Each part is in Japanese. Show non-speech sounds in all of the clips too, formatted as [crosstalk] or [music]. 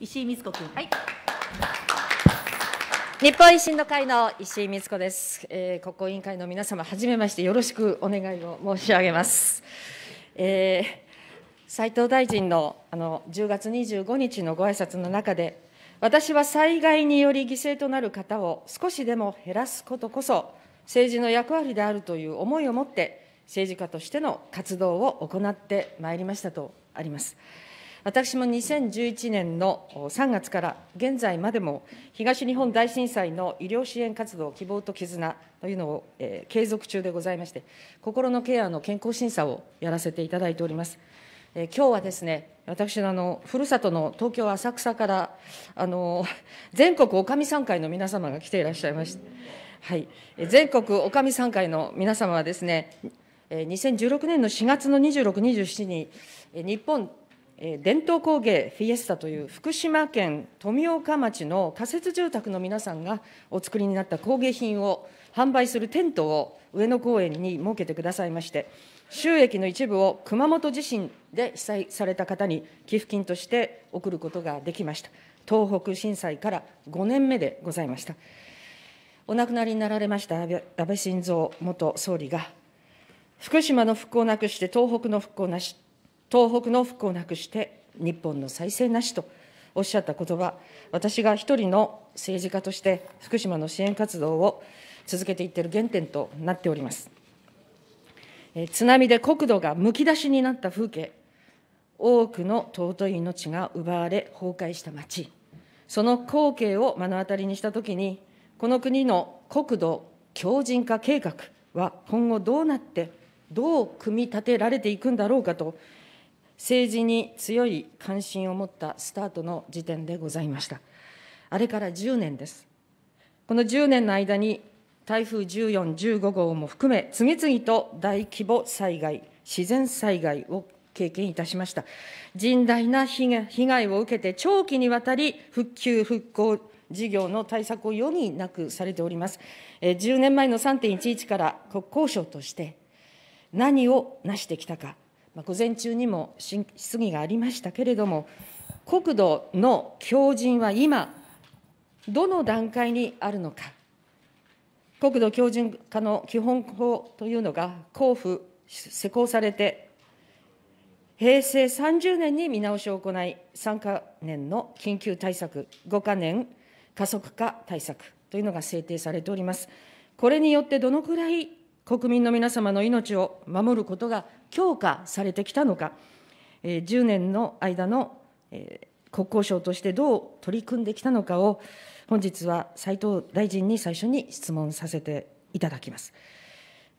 石井光子君。はい。日本維新の会の石井光子です、えー、国交委員会の皆様、はじめましてよろしくお願いを申し上げます。えー、斉藤大臣のあの10月25日のご挨拶の中で、私は災害により犠牲となる方を少しでも減らすことこそ、政治の役割であるという思いを持って、政治家としての活動を行ってまいりましたとあります。私も2011年の3月から現在までも、東日本大震災の医療支援活動希望と絆というのを、継続中でございまして、心のケアの健康審査をやらせていただいております。え今日はですね、私のあのふるさとの東京・浅草からあの全国おかみさん会の皆様が来ていらっしゃいまして、はい、全国おかみさん会の皆様はですね、2016年の4月の26、27に日本伝統工芸フィエスタという福島県富岡町の仮設住宅の皆さんがお作りになった工芸品を販売するテントを上野公園に設けてくださいまして、収益の一部を熊本地震で被災された方に寄付金として送ることができました。東北震災から5年目でございました。お亡くなりになられました安倍晋三元総理が、福島の復興なくして東北の復興なし東北の復興なくして日本の再生なしとおっしゃった言葉、私が一人の政治家として福島の支援活動を続けていっている原点となっております。え津波で国土がむき出しになった風景、多くの尊い命が奪われ崩壊した町、その光景を目の当たりにしたときに、この国の国土強靭化計画は今後どうなって、どう組み立てられていくんだろうかと政治に強い関心を持ったスタートの時点でございました。あれから10年です。この10年の間に、台風14、15号も含め、次々と大規模災害、自然災害を経験いたしました。甚大な被害を受けて、長期にわたり復旧・復興事業の対策を余儀なくされております。10年前の3.11から国交省として、何を成してきたか。午前中にも質疑がありましたけれども、国土の強靭は今、どの段階にあるのか、国土強靭化の基本法というのが交付、施行されて、平成30年に見直しを行い、3か年の緊急対策、5か年加速化対策というのが制定されております。これによってどのくらい国民の皆様の命を守ることが強化されてきたのか、10年の間の国交省としてどう取り組んできたのかを、本日は斉藤大臣に最初に質問させていただきます。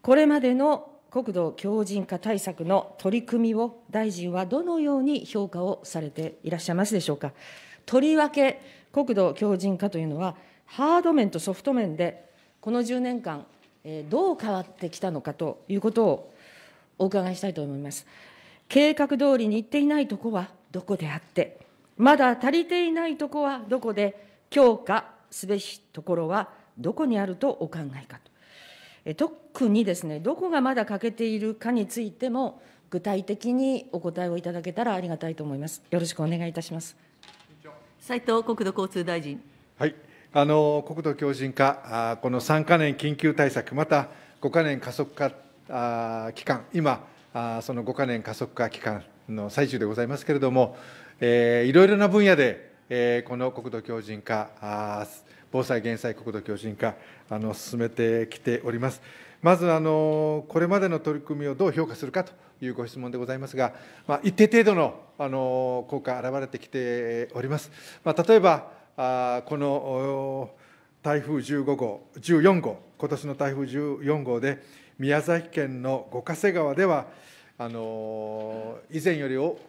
これまでの国土強靭化対策の取り組みを大臣はどのように評価をされていらっしゃいますでしょうか。とりわけ国土強靭化というのは、ハード面とソフト面で、この10年間、どう変わってきたのかということをお伺いしたいと思います。計画通りに行っていないとこはどこであって、まだ足りていないとこはどこで、強化すべきところはどこにあるとお考えかと。え特にですね、どこがまだ欠けているかについても、具体的にお答えをいただけたらありがたいと思います。よろしくお願いいたします。斉藤国土交通大臣。はい。あの国土強靭化、この3か年緊急対策、また5か年加速化期間、今、その5か年加速化期間の最中でございますけれども、えいろいろな分野で、えこの国土強靭化、防災・減災国土強靭化、あの進めてきております。まずあの、これまでの取り組みをどう評価するかというご質問でございますが、まあ、一定程度のあの効果、現れてきております。まあ、例えばこの台風15号、14号、今年の台風14号で、宮崎県の五ヶ瀬川では、あの以前よりを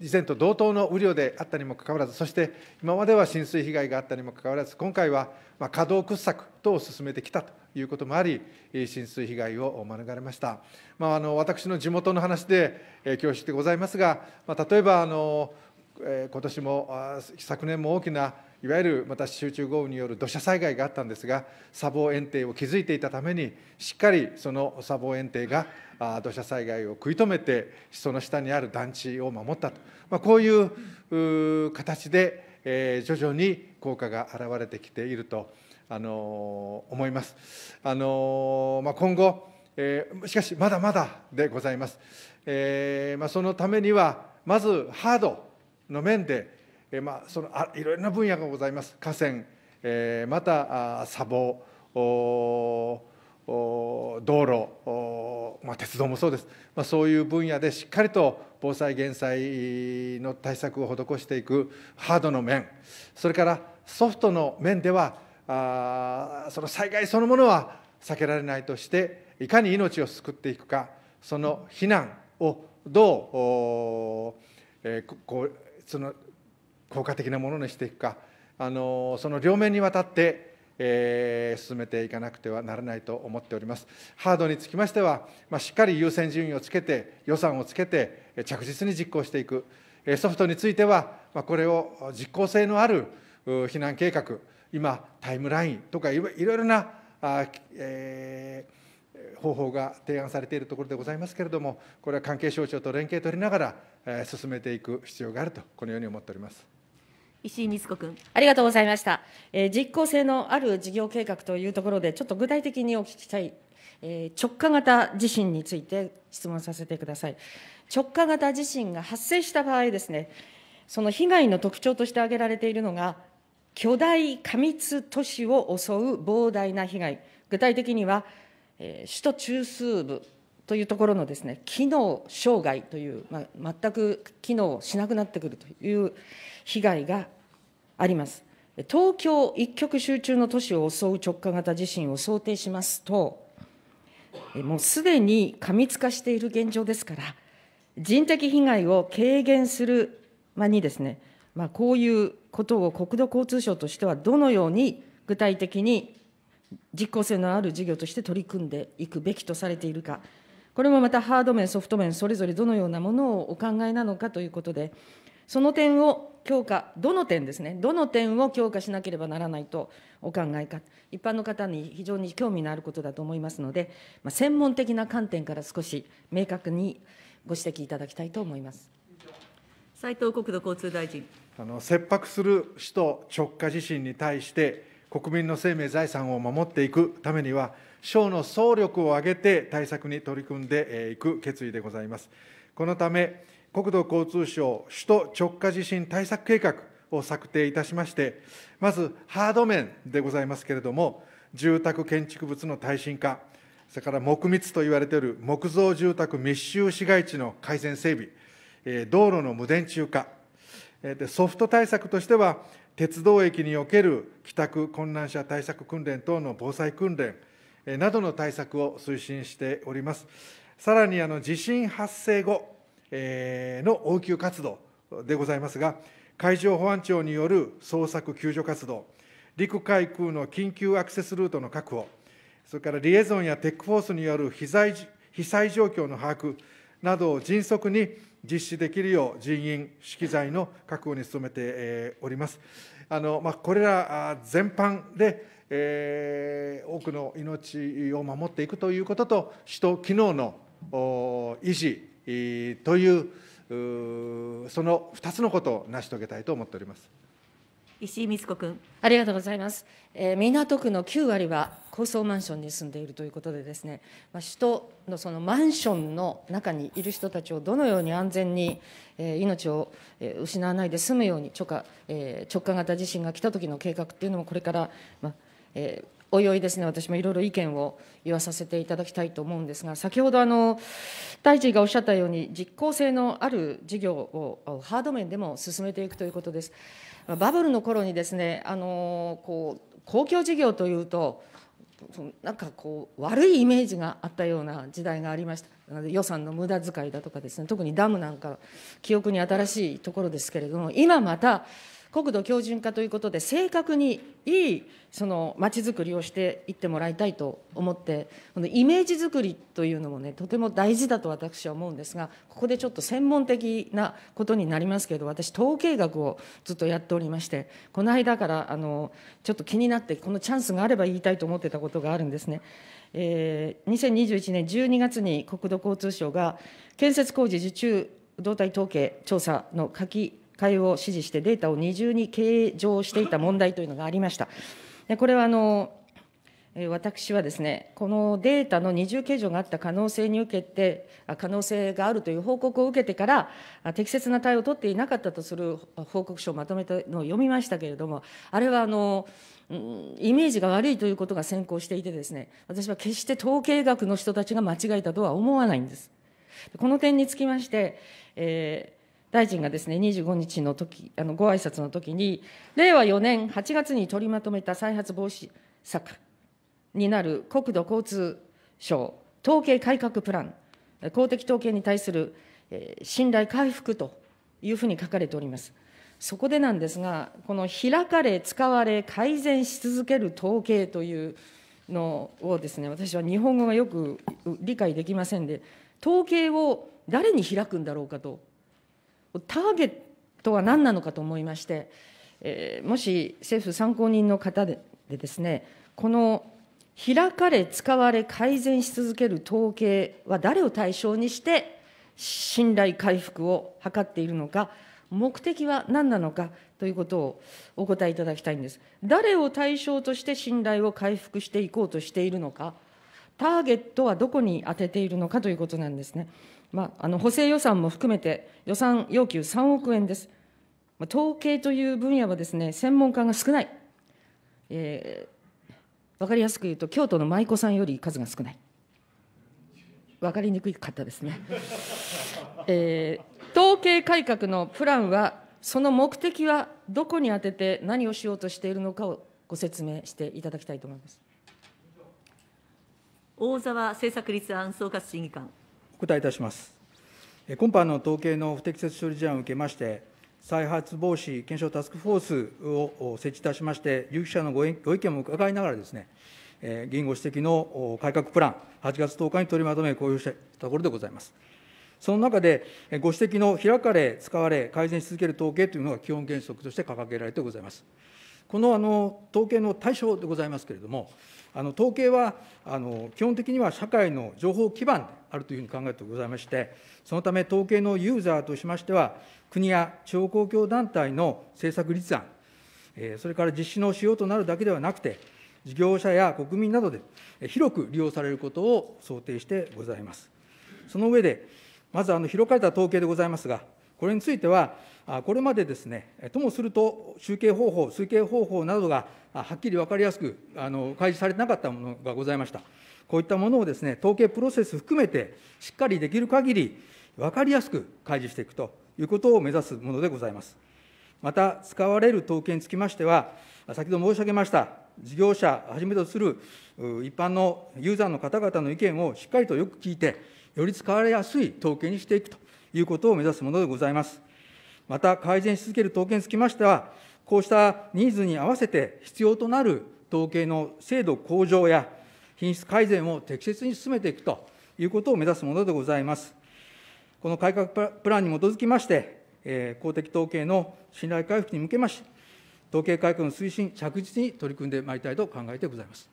以前と同等の雨量であったにもかかわらず、そして今までは浸水被害があったにもかかわらず、今回は稼働掘削等を進めてきたということもあり、浸水被害を免れました。まあ、あの私の地元の話で恐縮でございますが、まあ、例えばあの今年も昨年も大きないわゆるまた集中豪雨による土砂災害があったんですが砂防園庭を築いていたためにしっかりその砂防園庭が土砂災害を食い止めてその下にある団地を守ったと、まあ、こういう形で、え徐々に効果が現れてきていると、あの思います。あのまあ、今後、えしかしまだまだでございます。えまあ、そのためにはまずハードの面で、えまあ、そのあいろいろな分野がございます。河川、えまた砂防、道路、まあ、鉄道もそうです、まあ、そういう分野でしっかりと防災・減災の対策を施していくハードの面、それからソフトの面では、あその災害そのものは避けられないとして、いかに命を救っていくか、その避難をどう、えー、こその効果的なものにしていくかあのその両面にわたって、えー、進めていかなくてはならないと思っておりますハードにつきましては、まあ、しっかり優先順位をつけて予算をつけて着実に実行していくソフトについては、まあ、これを実効性のある避難計画今タイムラインとかいろいろなあ、えー方法が提案されているところでございますけれども、これは関係省庁と連携を取りながら、進めていく必要があると、このように思っております。石井光子君ありがとうございました、えー、実効性のある事業計画というところで、ちょっと具体的にお聞きしたい、えー、直下型地震について質問させてください。直下型地震が発生した場合ですね、その被害の特徴として挙げられているのが、巨大過密都市を襲う膨大な被害、具体的にはえ首都中枢部というところのですね機能障害という、まあ、全く機能しなくなってくるという被害があります。東京一極集中の都市を襲う直下型地震を想定しますと、もうすでに過密化している現状ですから、人的被害を軽減するにですね、まあ、こういうことを国土交通省としてはどのように具体的に実効性のある事業として取り組んでいくべきとされているか、これもまたハード面、ソフト面、それぞれどのようなものをお考えなのかということで、その点を強化、どの点ですね、どの点を強化しなければならないとお考えか、一般の方に非常に興味のあることだと思いますので、まあ、専門的な観点から少し明確にご指摘いただきたいと思います。斉藤国土交通大臣あの切迫する首都直下地震に対して国民の生命、財産を守っていくためには、省の総力を挙げて対策に取り組んでいく決意でございます。このため、国土交通省首都直下地震対策計画を策定いたしまして、まずハード面でございますけれども、住宅建築物の耐震化、それから木密と言われている木造住宅密集市街地の改善整備、道路の無電柱化、ソフト対策としては、鉄道駅における帰宅困難者対策訓練等の防災訓練などの対策を推進しております。さらにあの地震発生後の応急活動でございますが、海上保安庁による捜索・救助活動、陸海空の緊急アクセスルートの確保、それからリエゾンやテックフォースによる被災被災状況の把握などを迅速に実施できるよう人員、資機材の確保に努めております。あのまあ、これら全般で、えー、多くの命を守っていくということと、首都機能の維持という、その2つのことを成し遂げたいと思っております。石井津子君。ありがとうございます。えー、港区の9割は高層マンションに住んでいるということでですね、まあ、首都のそのマンションの中にいる人たちをどのように安全に、えー、命を失わないで済むように直下,、えー、直下型地震が来たときの計画というのもこれから、まあえー、おいおいですね、私もいろいろ意見を言わさせていただきたいと思うんですが、先ほどあの、大臣がおっしゃったように、実効性のある事業をハード面でも進めていくということです。バブルの頃にですね、あのこう公共事業というと、なんかこう悪いイメージがあったような時代がありましたなので予算の無駄遣いだとかですね特にダムなんか記憶に新しいところですけれども今また国土強靭化ということで、正確にいいそのちづくりをしていってもらいたいと思って、このイメージづくりというのもね、とても大事だと私は思うんですが、ここでちょっと専門的なことになりますけれど、私、統計学をずっとやっておりまして、この間からあのちょっと気になって、このチャンスがあれば言いたいと思ってたことがあるんですね。えー、2021年12月に国土交通省が建設工事受注動態統計調査の書き会を指示してデータを二重に計上していた問題というのがありました。でこれはあの私はですね、このデータの二重計上があった可能性に受けて、可能性があるという報告を受けてから、適切な対応を取っていなかったとする報告書をまとめたのを読みましたけれども、あれはあの、イメージが悪いということが先行していてですね、私は決して統計学の人たちが間違えたとは思わないんです。この点につきまして、えー大臣がですね、25日の時あのご挨拶の時に、令和4年8月に取りまとめた再発防止策になる国土交通省統計改革プラン、公的統計に対する、信頼回復というふうに書かれております。そこでなんですが、この開かれ、使われ、改善し続ける統計というのをですね、私は日本語がよく理解できませんで、統計を誰に開くんだろうかとターゲットは何なのかと思いまして、えー、もし政府参考人の方でですね、この開かれ、使われ、改善し続ける統計は誰を対象にして、信頼回復を図っているのか、目的は何なのかということをお答えいただきたいんです。誰を対象として信頼を回復していこうとしているのか、ターゲットはどこに当てているのかということなんですね。まあ、あの補正予算も含めて、予算要求3億円です。まあ、統計という分野はですね、専門家が少ない。えー、分かりやすく言うと、京都の舞妓さんより数が少ない。分かりにくかったですね。えー、統計改革のプランは、その目的はどこに当てて何をしようとしているのかをご説明していただきたいと思います。大沢政策立案総括審議官。お答えいたします。今般の統計の不適切処理事案を受けまして、再発防止検証タスクフォースを設置いたしまして、有識者のご意見も伺いながらですね、議員ご指摘の改革プラン、8月10日に取りまとめ、公表したところでございます。その中で、ご指摘の開かれ、使われ、改善し続ける統計というのが基本原則として掲げられてございます。このあの統計の対象でございますけれども、あの統計はあの基本的には社会の情報基盤であるというふうに考えてございまして、そのため統計のユーザーとしましては、国や地方公共団体の政策立案、それから実施の仕様となるだけではなくて、事業者や国民などで広く利用されることを想定してございます。その上で、まずあの広がれた統計でございますが、これについては、これまでですね、ともすると集計方法、推計方法などがはっきり分かりやすくあの開示されてなかったものがございました。こういったものをですね、統計プロセス含めて、しっかりできる限り、分かりやすく開示していくということを目指すものでございます。また、使われる統計につきましては、先ほど申し上げました、事業者はじめとする一般のユーザーの方々の意見をしっかりとよく聞いて、より使われやすい統計にしていくということを目指すものでございます。また改善し続ける統計につきましては、こうしたニーズに合わせて必要となる統計の精度向上や品質改善を適切に進めていくということを目指すものでございます。この改革プランに基づきまして、えー、公的統計の信頼回復に向けまして、統計改革の推進、着実に取り組んでまいりたいと考えてございます。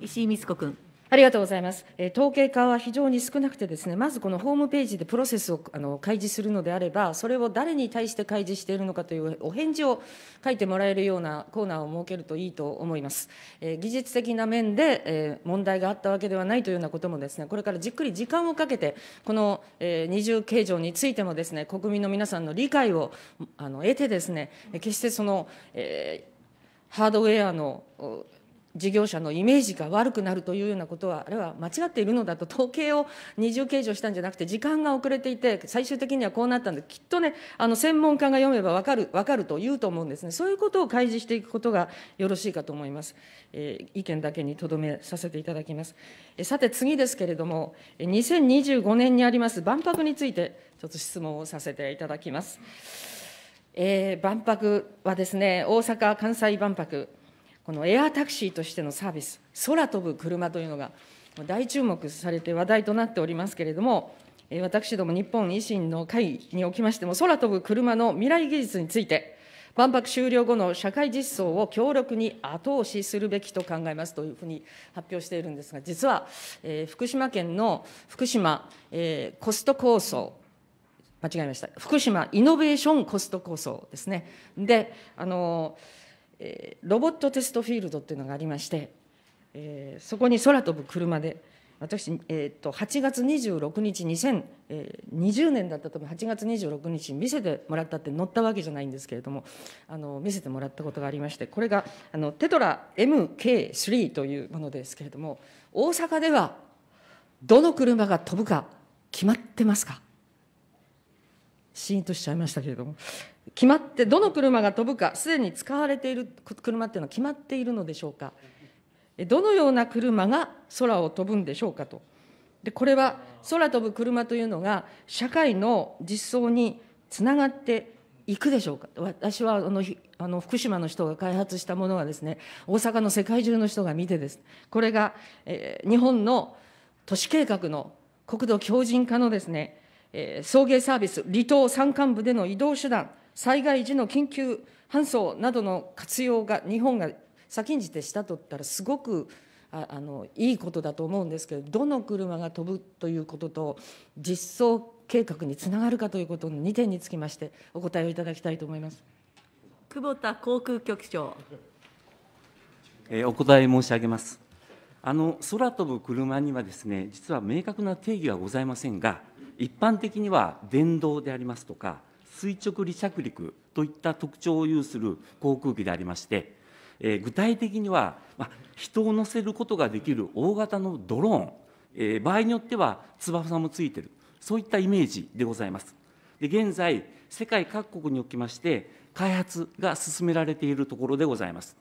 石井光子君。ありがとうございます。え統計化は非常に少なくてですね、まずこのホームページでプロセスをあの開示するのであれば、それを誰に対して開示しているのかというお返事を書いてもらえるようなコーナーを設けるといいと思います。え技術的な面で、え問題があったわけではないというようなこともですね、これからじっくり時間をかけて、この、え二重計上についてもですね、国民の皆さんの理解をあの得てですね、決してその、えハードウェアの事業者のイメージが悪くなるというようなことは、あれは間違っているのだと、統計を二重計上したんじゃなくて、時間が遅れていて、最終的にはこうなったんで、きっとね、あの専門家が読めば分かる分かると言うと思うんですね、そういうことを開示していくことがよろしいかと思います。えー、意見だけにとどめさせていただきます。えさて、次ですけれども、2025年にあります万博について、ちょっと質問をさせていただきます。えー、万博はですね、大阪・関西万博、このエアタクシーとしてのサービス、空飛ぶ車というのが大注目されて話題となっておりますけれども、私ども日本維新の会におきましても、空飛ぶ車の未来技術について、万博終了後の社会実装を強力に後押しするべきと考えますというふうに発表しているんですが、実は、え福島県の福島、えコスト構想、間違えました、福島イノベーションコスト構想ですね。であのーえー、ロボットテストフィールドっていうのがありまして、えー、そこに空飛ぶ車で私、えーと、8月26日2020年だったと思う8月26日見せてもらったって乗ったわけじゃないんですけれどもあの見せてもらったことがありましてこれがあのテトラ MK3 というものですけれども大阪ではどの車が飛ぶか決まってますかシーンとしちゃいましたけれども決まって、どの車が飛ぶか、すでに使われている車っていうのは決まっているのでしょうか。どのような車が空を飛ぶんでしょうかと。でこれは空飛ぶ車というのが社会の実装につながっていくでしょうか私はあのあの福島の人が開発したものはですね大阪の世界中の人が見てですこれが、えー、日本の都市計画の国土強靭化のですね、えー、送迎サービス離島山間部での移動手段災害時の緊急搬送などの活用が、日本が先んじてしたとったら、すごくああのいいことだと思うんですけど、どの車が飛ぶということと、実装計画につながるかということの2点につきまして、お答えをいただきたいと思います久保田航空局長。えお答え申し上げます。あの空飛ぶ車にはですね、実は明確な定義はございませんが、一般的には電動でありますとか、垂直離着陸といった特徴を有する航空機でありまして、えー、具体的には、ま人を乗せることができる大型のドローン、えー、場合によっては翼もついてるそういったイメージでございます。で現在世界各国におきまして開発が進められているところでございます。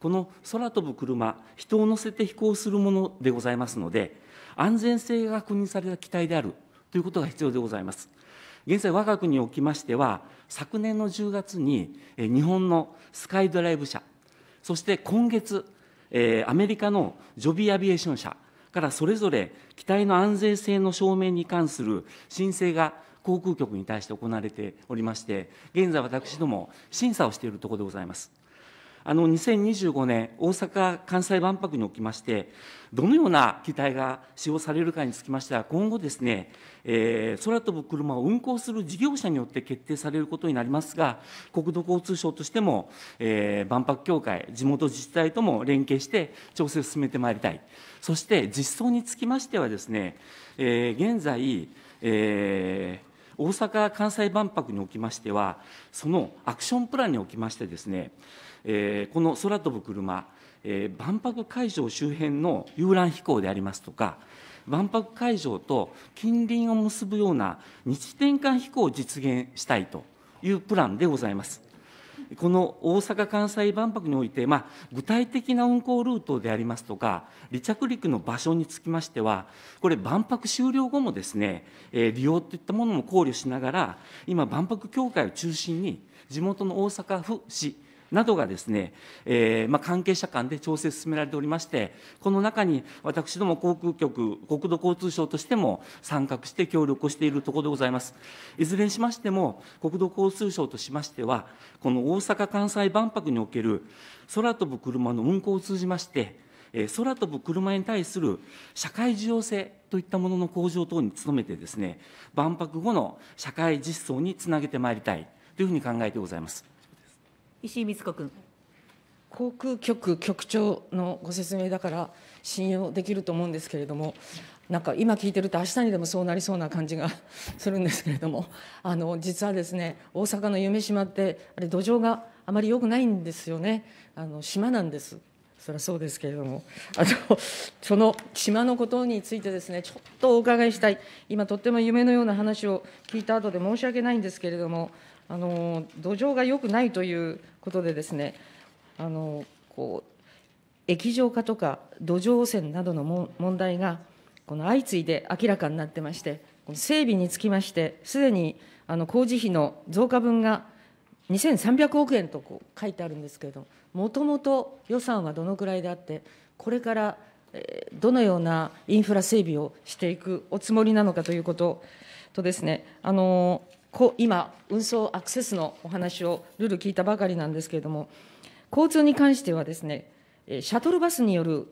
この空飛ぶ車、人を乗せて飛行するものでございますので、安全性が確認された機体であるということが必要でございます。現在我が国におきましては昨年の10月に日本のスカイドライブ社そして今月アメリカのジョビーアビエーション社からそれぞれ機体の安全性の証明に関する申請が航空局に対して行われておりまして現在私ども審査をしているところでございます。あの2025年、大阪・関西万博におきまして、どのような機体が使用されるかにつきましては、今後ですね、えー、空飛ぶ車を運行する事業者によって決定されることになりますが、国土交通省としても、えー、万博協会、地元自治体とも連携して調整を進めてまいりたい。そして実装につきましてはですね、えー、現在、えー、大阪・関西万博におきましては、そのアクションプランにおきましてですね、えー、この空飛ぶ車、えー、万博会場周辺の遊覧飛行でありますとか、万博会場と近隣を結ぶような日転換飛行を実現したいというプランでございます。この大阪・関西万博において、まあ、具体的な運航ルートでありますとか、離着陸の場所につきましては、これ、万博終了後もですね、えー、利用といったものも考慮しながら、今、万博協会を中心に、地元の大阪府市、などがですね、えー、まあ、関係者間で調整進められておりまして、この中に私ども航空局、国土交通省としても参画して協力をしているところでございます。いずれにしましても、国土交通省としましては、この大阪・関西万博における空飛ぶ車の運行を通じまして、空飛ぶ車に対する社会需要性といったものの向上等に努めてですね、万博後の社会実装につなげてまいりたいというふうに考えてございます。石井光子君。航空局局長のご説明だから信用できると思うんですけれどもなんか今聞いてると明日にでもそうなりそうな感じが [laughs] するんですけれどもあの実はですね大阪の夢島ってあれ土壌があまり良くないんですよねあの島なんですそりゃそうですけれどもあのその島のことについてですねちょっとお伺いしたい今とっても夢のような話を聞いた後で申し訳ないんですけれどもあの土壌が良くないということでですねあのこう液状化とか土壌汚染などの問題がこの相次いで明らかになってまして整備につきましてすでにあの工事費の増加分が2300億円とこう書いてあるんですけれどもともと予算はどのくらいであってこれからどのようなインフラ整備をしていくおつもりなのかということとですねあの今、運送アクセスのお話をルール聞いたばかりなんですけれども、交通に関してはですね、シャトルバスによる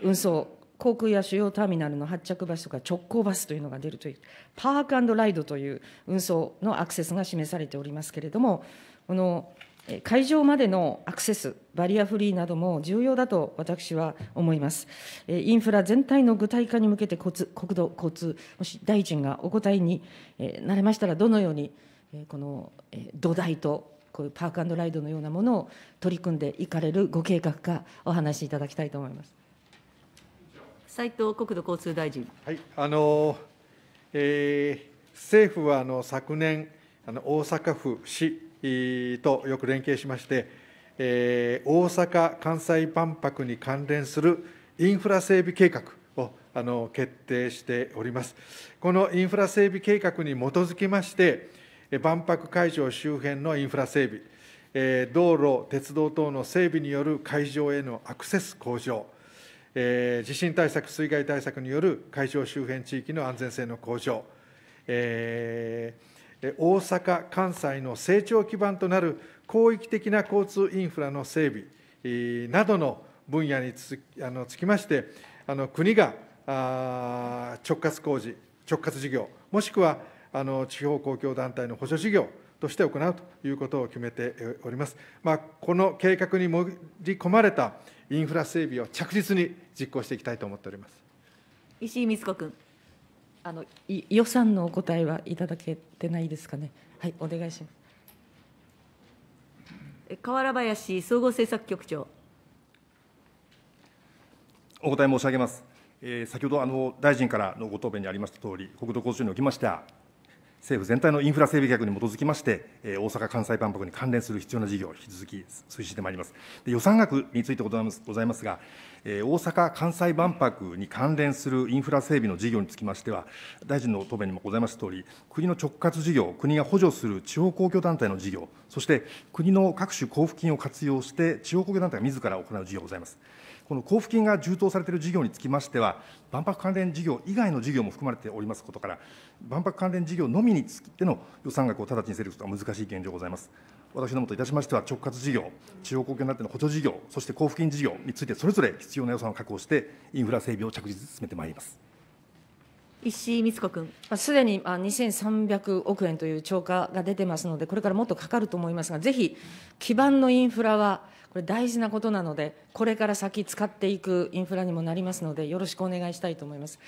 運送、航空や主要ターミナルの発着バスとか直行バスというのが出るという、パークライドという運送のアクセスが示されておりますけれども、この会場までのアクセス、バリアフリーなども重要だと私は思います。インフラ全体の具体化に向けて国土交通、もし大臣がお答えになれましたら、どのようにこの土台と、こういうパークライドのようなものを取り組んでいかれるご計画か、お話しいただきたいと思います斉藤国土交通大臣。はいあのえー、政府はあの昨年、あの大阪府、市、とよく連携しまして、え大阪・関西万博に関連するインフラ整備計画をあの決定しております。このインフラ整備計画に基づきまして、万博会場周辺のインフラ整備、え道路、鉄道等の整備による会場へのアクセス向上、え地震対策、水害対策による会場周辺地域の安全性の向上、えー大阪・関西の成長基盤となる広域的な交通インフラの整備などの分野につあのつきまして、あの国があ直轄工事、直轄事業、もしくはあの地方公共団体の補助事業として行うということを決めております。まあ、この計画に盛り込まれたインフラ整備を着実に実行していきたいと思っております石井光子君。あの予算のお答えはいただけてないですかね。はい、お願いします。河原林総合政策局長。お答え申し上げます。え先ほどあの大臣からのご答弁にありました通り、国土交通省におきました政府全体のインフラ整備計画に基づきまして、大阪・関西万博に関連する必要な事業を引き続き推進してまいります。予算額についてございますが、大阪・関西万博に関連するインフラ整備の事業につきましては、大臣の答弁にもございますとおり、国の直轄事業、国が補助する地方公共団体の事業、そして国の各種交付金を活用して、地方公共団体が自ら行う事業がございます。この交付金が充当されている事業につきましては、万博関連事業以外の事業も含まれておりますことから、万博関連事業のみについての予算額を直ちにせすることは難しい現状でございます。私どもといたしましては、直轄事業、地方公共団体の補助事業、そして交付金事業について、それぞれ必要な予算を確保して、インフラ整備を着実に進めてまいります。石井光子君。すでに2300億円という超過が出てますので、これからもっとかかると思いますが、ぜひ基盤のインフラはこれ大事なことなので、これから先使っていくインフラにもなりますので、よろしくお願いしたいと思います。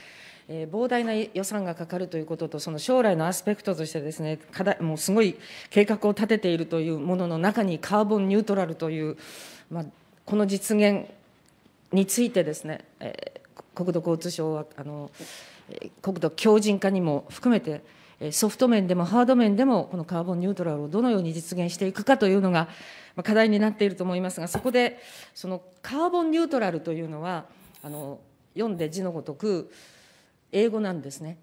えー、膨大な予算がかかるということと、その将来のアスペクトとしてですね、課題もうすごい計画を立てているというものの中に、カーボンニュートラルという、まあ、この実現についてですね、えー、国土交通省はあの、国土強靭化にも含めて、ソフト面でもハード面でも、このカーボンニュートラルをどのように実現していくかというのが課題になっていると思いますが、そこで、そのカーボンニュートラルというのは、あの読んで字のごとく、英語なんですね。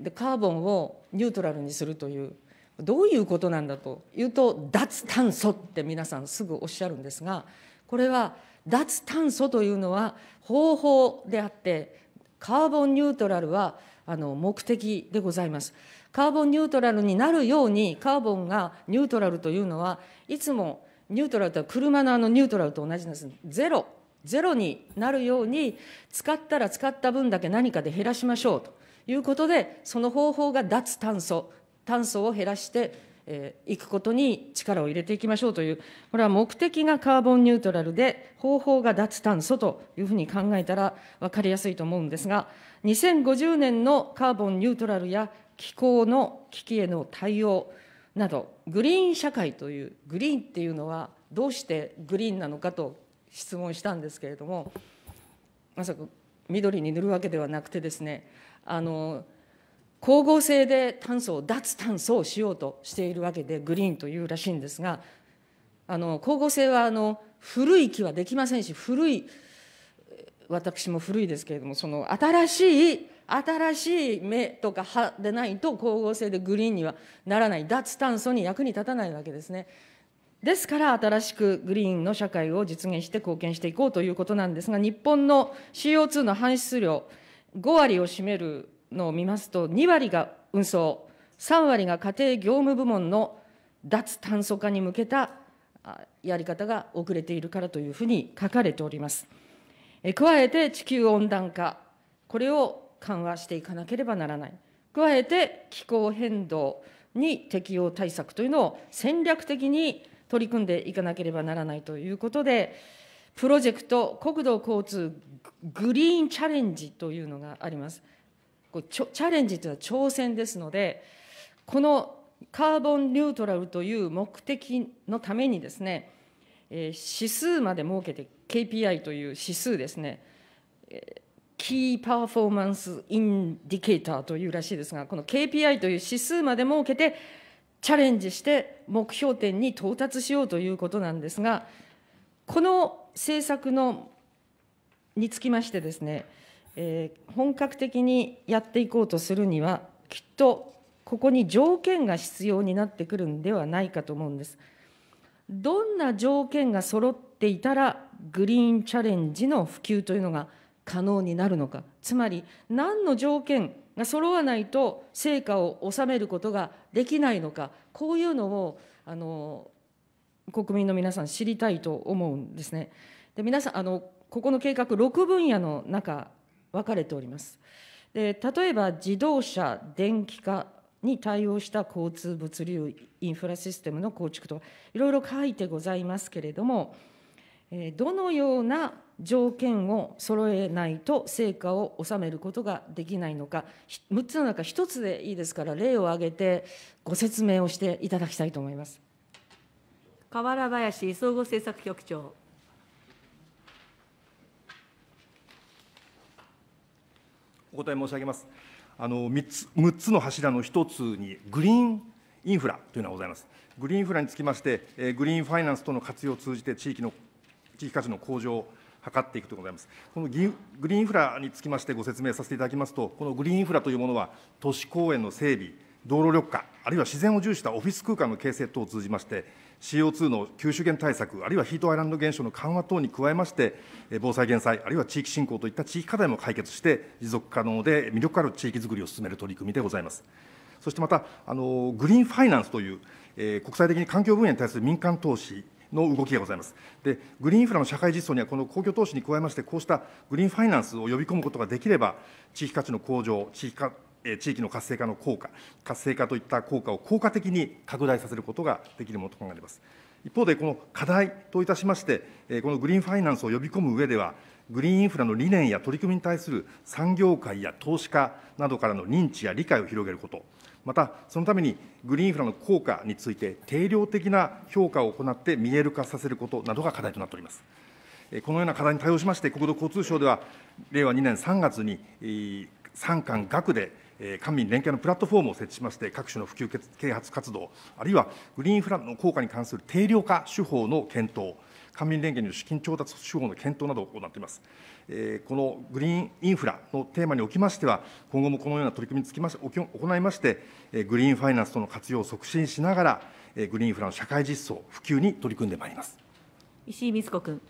で、カーボンをニュートラルにするという、どういうことなんだというと、脱炭素って皆さんすぐおっしゃるんですが、これは脱炭素というのは方法であって、カーボンニュートラルはあの目的でございます。カーボンニュートラルになるようにカーボンがニュートラルというのはいつもニュートラルとは車のあのニュートラルと同じなんです。ゼロゼロになるように使ったら使った分だけ何かで減らしましょうということでその方法が脱炭素炭素を減らしてえいくことに力を入れていきましょうという、これは目的がカーボンニュートラルで、方法が脱炭素というふうに考えたら分かりやすいと思うんですが、2050年のカーボンニュートラルや気候の危機への対応など、グリーン社会という、グリーンっていうのはどうしてグリーンなのかと質問したんですけれども、まさか緑に塗るわけではなくてですね、あの光合成で炭素を脱炭素をしようとしているわけでグリーンというらしいんですがあの光合成はあの古い木はできませんし古い私も古いですけれどもその新しい新しい芽とか葉でないと光合成でグリーンにはならない脱炭素に役に立たないわけですね。ですから新しくグリーンの社会を実現して貢献していこうということなんですが日本の CO2 の排出量5割を占めるのを見ますと、2割が運送、3割が家庭業務部門の脱炭素化に向けたやり方が遅れているからというふうに書かれております。加えて地球温暖化、これを緩和していかなければならない。加えて気候変動に適応対策というのを戦略的に取り組んでいかなければならないということで、プロジェクト国土交通グリーンチャレンジというのがあります。こうチャレンジというのは挑戦ですので、このカーボンニュートラルという目的のためにですね、え指数まで設けて KPI という指数ですね、キーパフォーマンスインディケーターというらしいですが、この KPI という指数まで設けて、チャレンジして目標点に到達しようということなんですが、この政策のにつきましてですね、えー、本格的にやっていこうとするには、きっとここに条件が必要になってくるんではないかと思うんです。どんな条件が揃っていたら、グリーンチャレンジの普及というのが可能になるのか、つまり、何の条件が揃わないと成果を収めることができないのか、こういうのをあの国民の皆さん、知りたいと思うんですね。で皆さんあのここの計画6分野の中分かれております。で例えば自動車電気化に対応した交通物流インフラシステムの構築といろいろ書いてございますけれどもどのような条件を揃えないと成果を収めることができないのか6つの中1つでいいですから例を挙げてご説明をしていただきたいと思います。河原林総合政策局長お答え申し上げます。あの3つ6つの柱の1つにグリーンインフラというのがございます。グリーンインフラにつきまして、グリーンファイナンスとの活用を通じて地域の地域価値の向上を図っていくというございます。このグリーンインフラにつきましてご説明させていただきますと、このグリーンインフラというものは、都市公園の整備、道路緑化、あるいは自然を重視したオフィス空間の形成等を通じまして、CO2 の吸収源対策、あるいはヒートアイランド現象の緩和等に加えまして、防災・減災、あるいは地域振興といった地域課題も解決して、持続可能で魅力ある地域づくりを進める取り組みでございます。そしてまた、あのグリーンファイナンスという、えー、国際的に環境分野に対する民間投資の動きがございます。で、グリーンインフラの社会実装には、この公共投資に加えまして、こうしたグリーンファイナンスを呼び込むことができれば、地域価値の向上、地域地域の活性化の効果、活性化といった効果を効果的に拡大させることができるものと考えられます。一方で、この課題といたしまして、このグリーンファイナンスを呼び込む上では、グリーンインフラの理念や取り組みに対する産業界や投資家などからの認知や理解を広げること、またそのためにグリーンインフラの効果について定量的な評価を行って見える化させることなどが課題となっております。このような課題に対応しまして、国土交通省では、令和2年3月に、産官学で官民連携のプラットフォームを設置しまして、各種の普及啓発活動、あるいはグリーンインフラの効果に関する定量化手法の検討、官民連携による資金調達手法の検討などを行っています。このグリーンインフラのテーマにおきましては、今後もこのような取り組みにつきまして行いまして、グリーンファイナンスとの活用を促進しながら、グリーンインフラの社会実装、普及に取り組んでまいります。石井光子君。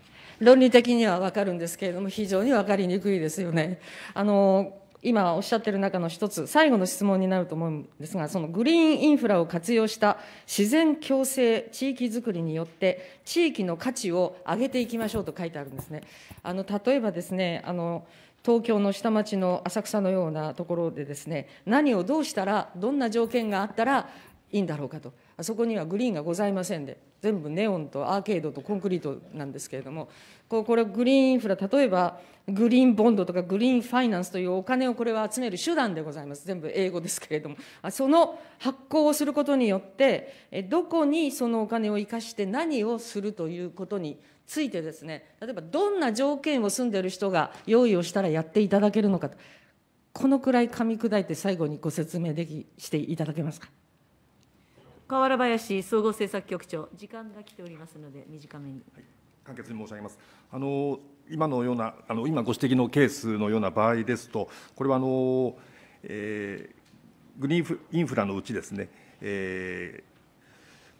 論理的には分かるんですけれども、非常に分かりにくいですよね。あの今おっしゃってる中の一つ、最後の質問になると思うんですが、そのグリーンインフラを活用した自然共生地域づくりによって、地域の価値を上げていきましょうと書いてあるんですね。あの例えばですねあの東京の下町の浅草のようなところでですね何をどうしたらどんな条件があったらいいんだろうかとあそこにはグリーンがございませんで全部ネオンとアーケードとコンクリートなんですけれどもこうこれグリーンインフラ例えばグリーンボンドとかグリーンファイナンスというお金をこれは集める手段でございます全部英語ですけれどもその発行をすることによってどこにそのお金を生かして何をするということについてですね例えばどんな条件を住んでいる人が用意をしたらやっていただけるのかとこのくらい噛み砕いて最後にご説明できしていただけますか。河原林総合政策局長、時間が来ておりますので、短めに。はい簡潔に申し上げます。あの今のようなあの今ご指摘のケースのような場合ですと、これはあの、えー、グリーンインフラのうちですね、え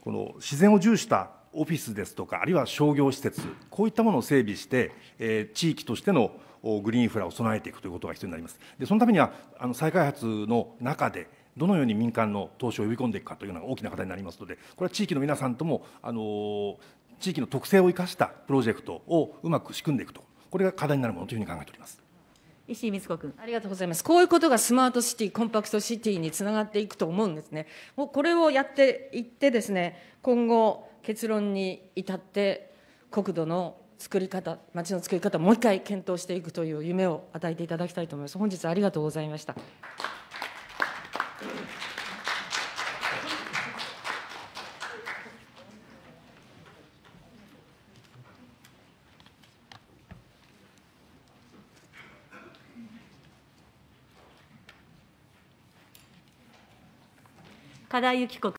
ー、この自然を重視したオフィスですとか、あるいは商業施設、こういったものを整備して、えー、地域としてのグリーンインフラを備えていくということが必要になります。でそのためにはあの再開発の中でどのように民間の投資を呼び込んでいくかというのが大きな課題になりますのでこれは地域の皆さんともあの地域の特性を生かしたプロジェクトをうまく仕組んでいくとこれが課題になるものというふうに考えております。石井光子君ありがとうございますこういうことがスマートシティコンパクトシティにつながっていくと思うんですねもうこれをやっていってですね今後結論に至って国土の作り方町の作り方もう一回検討していくという夢を与えていただきたいと思います本日ありがとうございました原由紀子